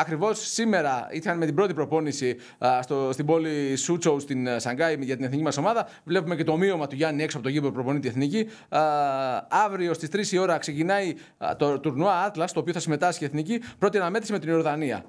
Ακριβώς σήμερα ήταν με την πρώτη προπόνηση στο, στην πόλη Σούτσο στην ε, Σανγκάη για την εθνική μας ομάδα. Βλέπουμε και το μείωμα του Γιάννη έξω από το γήπεδο προπονεί την εθνική. Αύριο στις 3 η ώρα ξεκινάει το τουρνουά Atlas, το οποίο θα συμμετάσχει η εθνική. Πρώτη αναμέτρηση με την Ιορδανία.